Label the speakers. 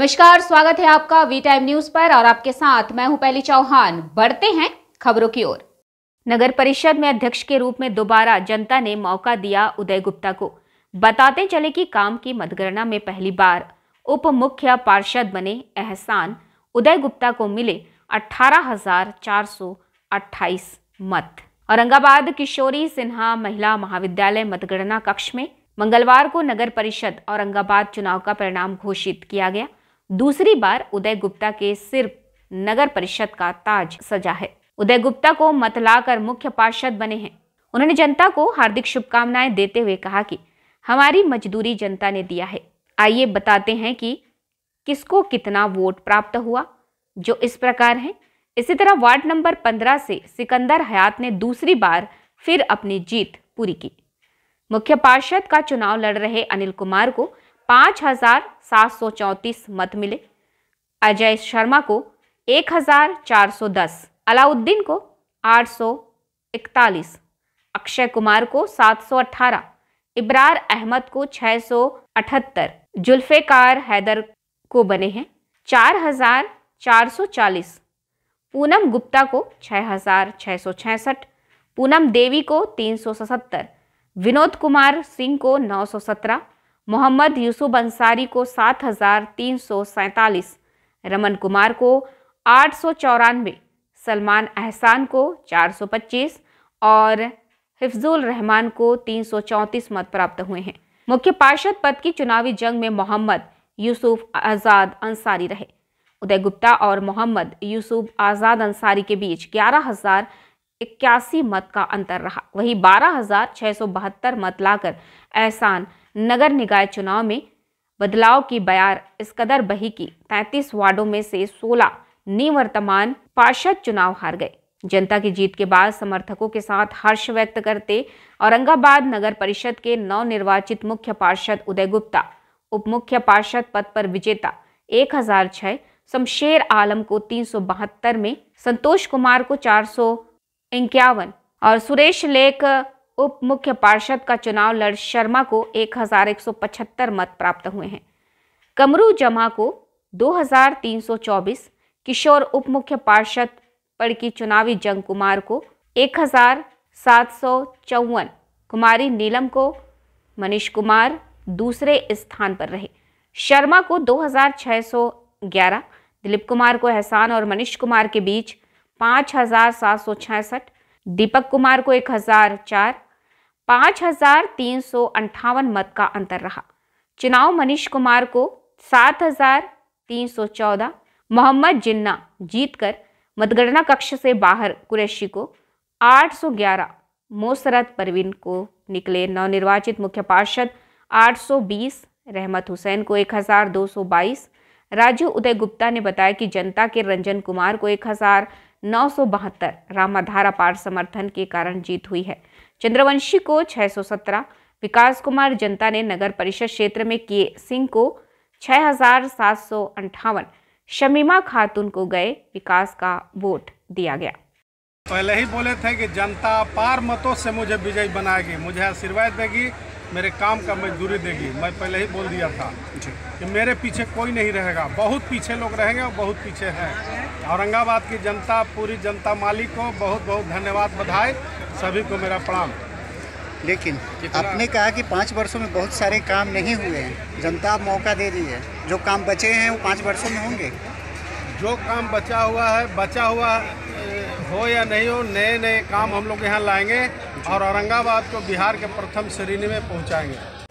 Speaker 1: नमस्कार स्वागत है आपका वी टाइम न्यूज पर और आपके साथ मैं हूं पहली चौहान बढ़ते हैं खबरों की ओर नगर परिषद में अध्यक्ष के रूप में दोबारा जनता ने मौका दिया उदय गुप्ता को बताते चले कि काम की मतगणना में पहली बार उप मुख्य पार्षद बने एहसान उदय गुप्ता को मिले अठारह मत औरंगाबाद किशोरी सिन्हा महिला महाविद्यालय मतगणना कक्ष में मंगलवार को नगर परिषद औरंगाबाद चुनाव का परिणाम घोषित किया गया दूसरी बार उदय गुप्ता के सिर नगर परिषद का ताज सजा है उदय गुप्ता को मत लाकर मुख्य पार्षद बने हैं उन्होंने जनता को हार्दिक शुभकामनाएं देते हुए कहा कि हमारी मजदूरी जनता ने दिया है आइए बताते हैं कि किसको कितना वोट प्राप्त हुआ जो इस प्रकार है इसी तरह वार्ड नंबर 15 से सिकंदर हयात ने दूसरी बार फिर अपनी जीत पूरी की मुख्य पार्षद का चुनाव लड़ रहे अनिल कुमार को पाँच हजार सात सौ चौंतीस मत मिले अजय शर्मा को एक हजार चार सौ दस अलाउद्दीन को आठ सौ इकतालीस अक्षय कुमार को सात सौ अठारह इब्रार अहमद को छः सौ अठहत्तर जुल्फ़ेकार हैदर को बने हैं चार हजार चार सौ चालीस पूनम गुप्ता को छः हजार छः सौ छसठ पूनम देवी को तीन सौ सतहत्तर विनोद कुमार सिंह को नौ सौ सत्रह मोहम्मद यूसुफ अंसारी को सात हजार तीन सौ सैंतालीस रमन कुमार को आठ सौ चौरानवे सलमान एहसान को चार सौ पच्चीस और हिफजुल रहमान को तीन सौ चौंतीस मत प्राप्त हुए हैं मुख्य पार्षद पद की चुनावी जंग में मोहम्मद यूसुफ आज़ाद अंसारी रहे उदय गुप्ता और मोहम्मद यूसुफ आज़ाद अंसारी के बीच ग्यारह हजार इक्यासी मत का अंतर रहा वही बारह मत लाकर एहसान नगर निकाय चुनाव में बदलाव की बयार इस कदर बही की 33 वार्डों में से 16 निवर्तमान पार्षद चुनाव हार गए जनता की जीत के बाद समर्थकों के साथ हर्ष व्यक्त करते औरंगाबाद नगर परिषद के निर्वाचित मुख्य पार्षद उदय गुप्ता उप मुख्य पार्षद पद पर विजेता 1006 शमशेर आलम को तीन में संतोष कुमार को चार इक्यावन और सुरेश लेख उप मुख्य पार्षद का चुनाव लड़ शर्मा को एक मत प्राप्त हुए हैं कमरू जमा को 2324 किशोर उप मुख्य पार्षद पर की चुनावी जंग कुमार को एक कुमारी नीलम को मनीष कुमार दूसरे स्थान पर रहे शर्मा को 2611 दिलीप कुमार को एहसान और मनीष कुमार के बीच पाँच हजार सात सौ छियासठ दीपक कुमार को एक हजार चार पाँच हजार तीन सौ अंठावन मत का अंतर रहा चुनाव मनीष कुमार को सात हजार तीन सौ चौदह मोहम्मद जिन्ना जीतकर मतगणना कक्ष से बाहर कुरैशी को आठ सौ ग्यारह मोसरत परवीन को निकले नवनिर्वाचित मुख्य पार्षद आठ सौ बीस रहमत हुसैन को एक हजार दो सौ बाईस राजू उदय गुप्ता ने बताया कि जनता के रंजन कुमार को एक हजार नौ रामाधारा पार समर्थन के कारण जीत हुई है चंद्रवंशी को 617 विकास कुमार जनता ने नगर परिषद क्षेत्र में किए सिंह को छः शमीमा खातून को गए विकास का वोट दिया गया
Speaker 2: पहले ही बोले थे कि जनता पार मतों से मुझे विजयी बनाएगी मुझे आशीर्वाद देगी मेरे काम का मजदूरी देगी मैं पहले ही बोल दिया था कि मेरे पीछे कोई नहीं रहेगा बहुत पीछे लोग रहेंगे और बहुत पीछे हैं औरंगाबाद की जनता पूरी जनता मालिक को बहुत बहुत धन्यवाद बधाई सभी को मेरा प्रणाम लेकिन आपने कहा कि पाँच वर्षों में बहुत सारे काम नहीं हुए हैं जनता मौका दे रही है जो काम बचे हैं वो पाँच वर्षों में होंगे जो काम बचा हुआ है बचा हुआ हो या नहीं हो नए नए काम हम लोग यहाँ लाएंगे और औरंगाबाद को बिहार के प्रथम श्रेणी में पहुंचाएंगे